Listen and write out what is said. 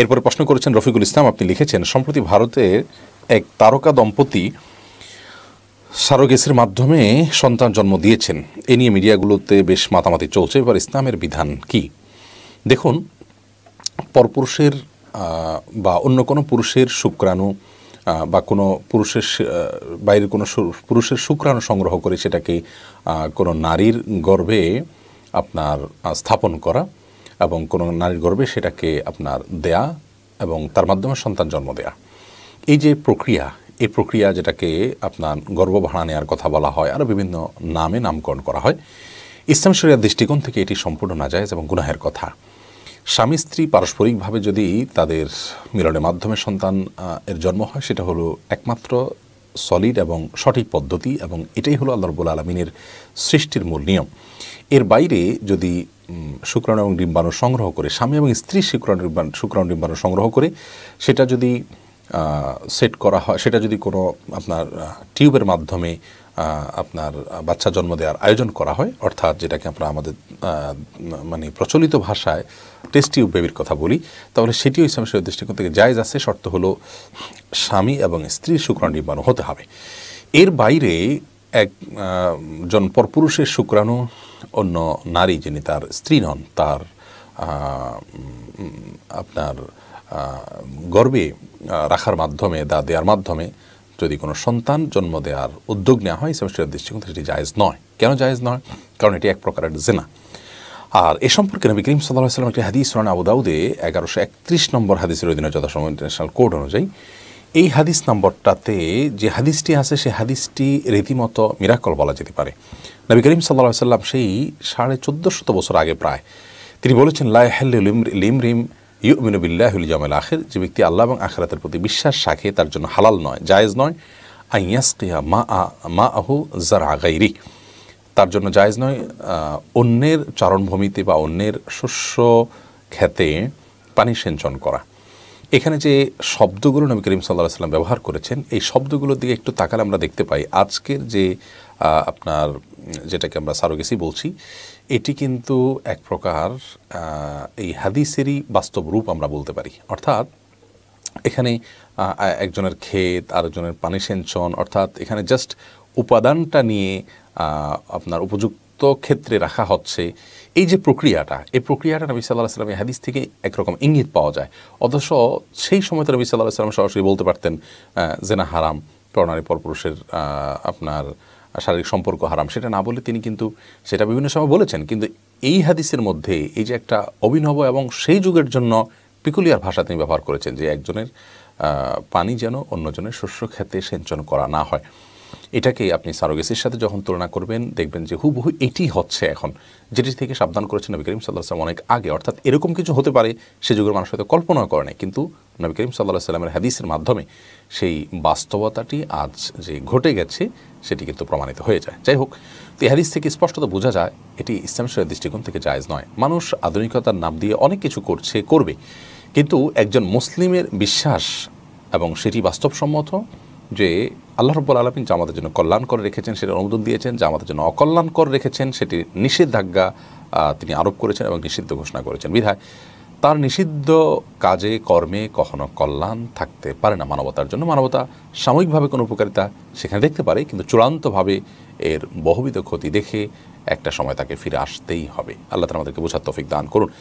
এরপর প্রশ্ন করেছেন রফিকুল ইসলাম আপনি লিখেছেন সম্প্রতি ভারতের এক তারকা দম্পতি সারোগেসের মাধ্যমে সন্তান জন্ম দিয়েছেন এ নিয়ে মিডিয়াগুলোতে বেশ মাতামাতি চলছে এবার ইসলামের বিধান কি দেখুন পরপুরুষের বা অন্য কোনো পুরুষের শুক্রাণু বা কোনো পুরুষের বাইরের কোনো পুরুষের শুক্রাণু সংগ্রহ করে সেটাকে কোনো নারীর গর্ভে আপনার স্থাপন করা এবং কোনো নারীর গর্বে সেটাকে আপনার দেয়া এবং তার মাধ্যমে সন্তান জন্ম দেয়া এই যে প্রক্রিয়া এই প্রক্রিয়া যেটাকে আপনার গর্ব ভাড়া নেওয়ার কথা বলা হয় আরও বিভিন্ন নামে নামকরণ করা হয় ইসলাম শরিয়ার দৃষ্টিকোণ থেকে এটি সম্পূর্ণ যায় এবং গুনাহের কথা স্বামী স্ত্রী পারস্পরিকভাবে যদি তাদের মিলনের মাধ্যমে সন্তান এর জন্ম হয় সেটা হলো একমাত্র সলিড এবং সঠিক পদ্ধতি এবং এটাই হলো আল্লাহ রবুল আলমিনের সৃষ্টির মূল নিয়ম এর বাইরে যদি শুক্রাণু এবং ডিম্বাণু সংগ্রহ করে স্বামী এবং স্ত্রী শুক্রাণু ডিম্বাণু শুক্রাণু ডিম্বাণু সংগ্রহ করে সেটা যদি সেট করা হয় সেটা যদি কোনো আপনার টিউবের মাধ্যমে আপনার বাচ্চা জন্ম দেওয়ার আয়োজন করা হয় অর্থাৎ যেটাকে আমরা আমাদের মানে প্রচলিত ভাষায় টেস্টিউ বেবির কথা বলি তাহলে সেটিও ইসলাম শরীর দৃষ্টিকোণ থেকে জায়জ আছে শর্ত হলো স্বামী এবং স্ত্রীর শুক্রাণু নির্মাণ হতে হবে এর বাইরে একজন পরপুরুষের শুক্রাণু অন্য নারী যিনি তার স্ত্রী নন তার আপনার গর্বে রাখার মাধ্যমে দা দেওয়ার মাধ্যমে যদি কোনো সন্তান জন্ম দেওয়ার উদ্যোগ নেওয়া হয় ইসলাম শরীয়ত দৃষ্টিকোণ সেটি জায়জ নয় কেন জায়জ নয় কারণ এটি এক প্রকারের জেনা আর এ সম্পর্কে নবী করিম সাল্লাহ সাল্লাম একটি হাদিস সোনান আবুদাউদে এগারোশো একত্রিশ নম্বর হাদিসের অধীনে যথাসময় ইন্টারন্যাশনাল কোড অনুযায়ী এই হাদিস নম্বরটাতে যে হাদিসটি আছে সে হাদিসটি রীতিমতো মিরাকল বলা যেতে পারে নবী করিম সাল্লাহ সাল্লাম সেই সাড়ে চোদ্দো শত বছর আগে প্রায় তিনি বলেছেন লাই হেল্লিম লিমরিম ইউমিনবিল্লাহুল জামাল আখের যে ব্যক্তি আল্লাহ এবং আখরাতের প্রতি বিশ্বাস রাখে তার জন্য হালাল নয় জায়েজ নয় কিয়া মা আ মা আহু জার আগাইরি তার জন্য জায়েজ নয় অন্যের চারণভূমিতে বা অন্যের শস্য খেতে পানি সেঞ্চন করা এখানে যে শব্দগুলো নবী করিম সাল্লাহ সাল্লাম ব্যবহার করেছেন এই শব্দগুলোর দিকে একটু তাকালে আমরা দেখতে পাই আজকের যে আপনার যেটাকে আমরা সারোগেসি বলছি এটি কিন্তু এক প্রকার এই হাদিসেরই বাস্তব রূপ আমরা বলতে পারি অর্থাৎ এখানে একজনের ক্ষেত আরেকজনের পানি সেঞ্চন অর্থাৎ এখানে জাস্ট উপাদানটা নিয়ে আপনার উপযুক্ত ক্ষেত্রে রাখা হচ্ছে এই যে প্রক্রিয়াটা এই প্রক্রিয়াটা নবী সাল্লাহ সাল্লামের হাদিস থেকে একরকম ইঙ্গিত পাওয়া যায় অথচ সেই তো নবী সাল্লাহ সাল্লাম সরাসরি বলতে পারতেন জেনা হারাম পরনারী পরপুরুষের আপনার শারীরিক সম্পর্ক হারাম সেটা না বলে তিনি কিন্তু সেটা বিভিন্ন সময় বলেছেন কিন্তু এই হাদিসের মধ্যে এই যে একটা অভিনব এবং সেই যুগের জন্য পিকুলিয়ার ভাষা তিনি ব্যবহার করেছেন যে একজনের পানি যেন অন্যজনের শস্য খেতে সেঞ্চন করা না হয় এটাকে আপনি সারোগেসির সাথে যখন তুলনা করবেন দেখবেন যে হুবহু এটি হচ্ছে এখন যেটি থেকে সাবধান করেছেন নবী করিম সাল্লাহ সাল্লাম অনেক আগে অর্থাৎ এরকম কিছু হতে পারে সে যুগের মানুষ হয়তো কল্পনা করে নাই কিন্তু নবী করিম সাল্লাহ সাল্লামের হাদিসের মাধ্যমে সেই বাস্তবতাটি আজ যে ঘটে গেছে সেটি কিন্তু প্রমাণিত হয়ে যায় যাই হোক তো হাদিস থেকে স্পষ্টত বোঝা যায় এটি ইসলাম দৃষ্টিকোণ থেকে জায়জ নয় মানুষ আধুনিকতার নাম দিয়ে অনেক কিছু করছে করবে কিন্তু একজন মুসলিমের বিশ্বাস এবং সেটি বাস্তবসম্মত যে আল্লাহ রব্বুল আলমিন জামাতের আমাদের জন্য কল্যাণকর রেখেছেন সেটা অনুমোদন দিয়েছেন জামাতের জন্য জন্য অকল্যাণকর রেখেছেন সেটি নিষেধাজ্ঞা তিনি আরোপ করেছেন এবং নিষিদ্ধ ঘোষণা করেছেন বিধায় তার নিষিদ্ধ কাজে কর্মে কখনো কল্যাণ থাকতে পারে না মানবতার জন্য মানবতা সাময়িকভাবে কোনো উপকারিতা সেখানে দেখতে পারে কিন্তু চূড়ান্তভাবে এর বহুবিধ ক্ষতি দেখে একটা সময় তাকে ফিরে আসতেই হবে আল্লাহ তালা আমাদেরকে বোঝার তফিক দান করুন